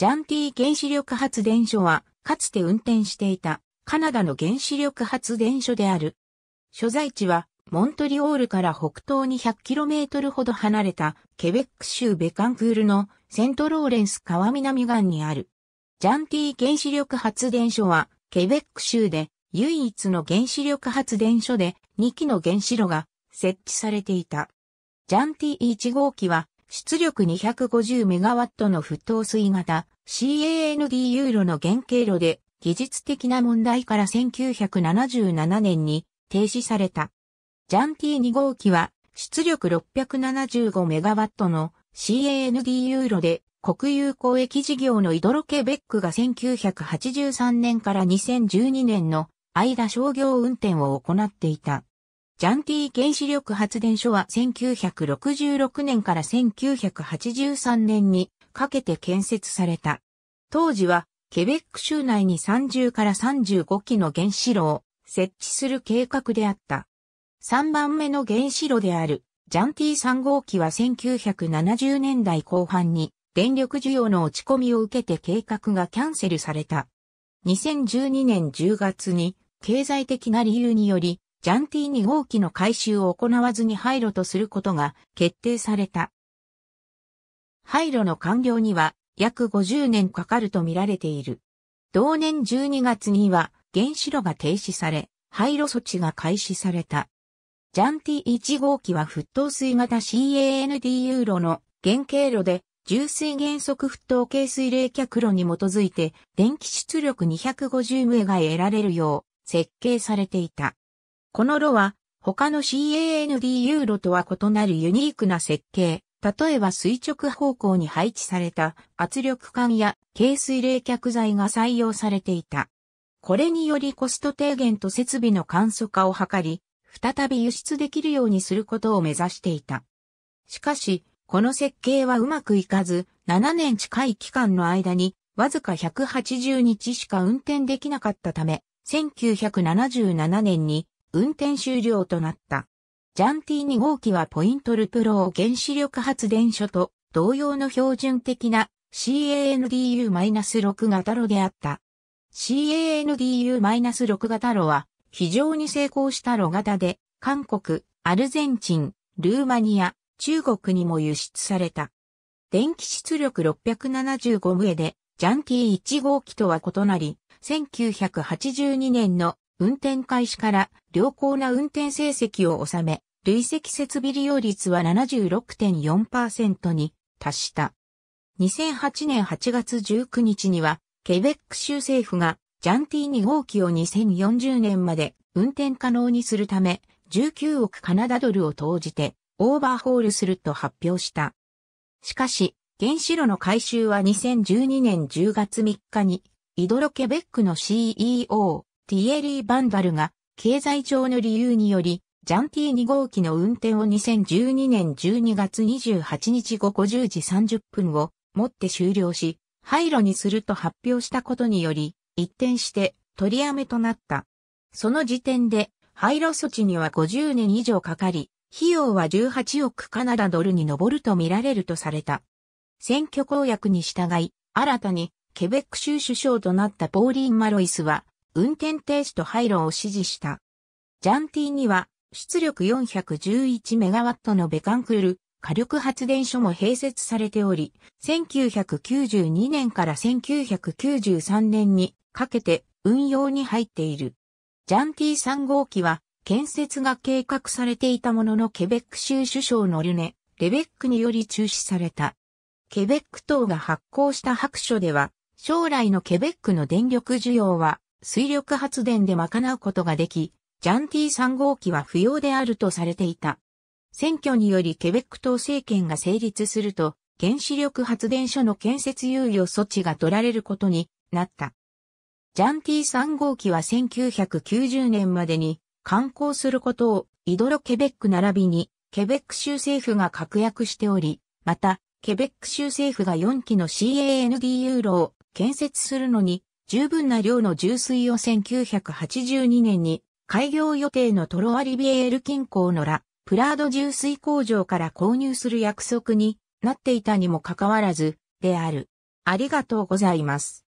ジャンティ原子力発電所は、かつて運転していたカナダの原子力発電所である。所在地は、モントリオールから北東に 100km ほど離れたケベック州ベカンクールのセントローレンス川南岸にある。ジャンティ原子力発電所はケベック州で唯一の原子力発電所で2基の原子炉が設置されていた。ジャンティ1号機は出力 250MW の沸騰水型 CAND ユーロの原型炉で技術的な問題から1977年に停止された。ジャン T2 号機は出力 675MW の CAND ユーロで国有公益事業のイドロケベックが1983年から2012年の間商業運転を行っていた。ジャンティ原子力発電所は1966年から1983年にかけて建設された。当時は、ケベック州内に30から35基の原子炉を設置する計画であった。3番目の原子炉である、ジャンティ3号機は1970年代後半に電力需要の落ち込みを受けて計画がキャンセルされた。2012年10月に経済的な理由により、ジャンティ2号機の改修を行わずに廃炉とすることが決定された。廃炉の完了には約50年かかると見られている。同年12月には原子炉が停止され、廃炉措置が開始された。ジャンティ1号機は沸騰水型 CANDU 炉の原型炉で、重水原則沸騰系水冷却炉に基づいて、電気出力250メが得られるよう設計されていた。この炉は、他の CANDU 炉とは異なるユニークな設計、例えば垂直方向に配置された圧力管や軽水冷却剤が採用されていた。これによりコスト低減と設備の簡素化を図り、再び輸出できるようにすることを目指していた。しかし、この設計はうまくいかず、7年近い期間の間に、わずか180日しか運転できなかったため、1977年に運転終了となった。ジャンティー2号機はポイントルプロ原子力発電所と同様の標準的な CANDU-6 型炉であった。CANDU-6 型炉は非常に成功した炉型で韓国、アルゼンチン、ルーマニア、中国にも輸出された。電気出力6 7 5エでジャンティー1号機とは異なり、1982年の運転開始から良好な運転成績を収め、累積設備利用率は76.4%に達した。2008年8月19日には、ケベック州政府がジャンティー2号機を2040年まで運転可能にするため、19億カナダドルを投じてオーバーホールすると発表した。しかし、原子炉の改修は2012年10月3日に、イドロケベックの CEO、ティエリー・バンダルが、経済上の理由により、ジャンティー2号機の運転を2012年12月28日午後10時30分をもって終了し、廃炉にすると発表したことにより、一転して取りやめとなった。その時点で、廃炉措置には50年以上かかり、費用は18億カナダドルに上ると見られるとされた。選挙公約に従い、新たにケベック州首相となったポーリーン・マロイスは、運転停止と廃炉を指示した。ジャンティには出力4 1 1ットのベカンクル火力発電所も併設されており、1992年から1993年にかけて運用に入っている。ジャンティ3号機は建設が計画されていたもののケベック州首相のルネ、レベックにより中止された。ケベック等が発行した白書では、将来のケベックの電力需要は水力発電で賄うことができ、ジャンテー3号機は不要であるとされていた。選挙によりケベック党政権が成立すると、原子力発電所の建設猶予措置が取られることになった。ジャンテー3号機は1990年までに観光することをイドロケベック並びにケベック州政府が確約しており、またケベック州政府が4機の CAND ユーロを建設するのに十分な量の重水を1982年に開業予定のトロアリビエール近郊のラ・プラード重水工場から購入する約束になっていたにもかかわらずである。ありがとうございます。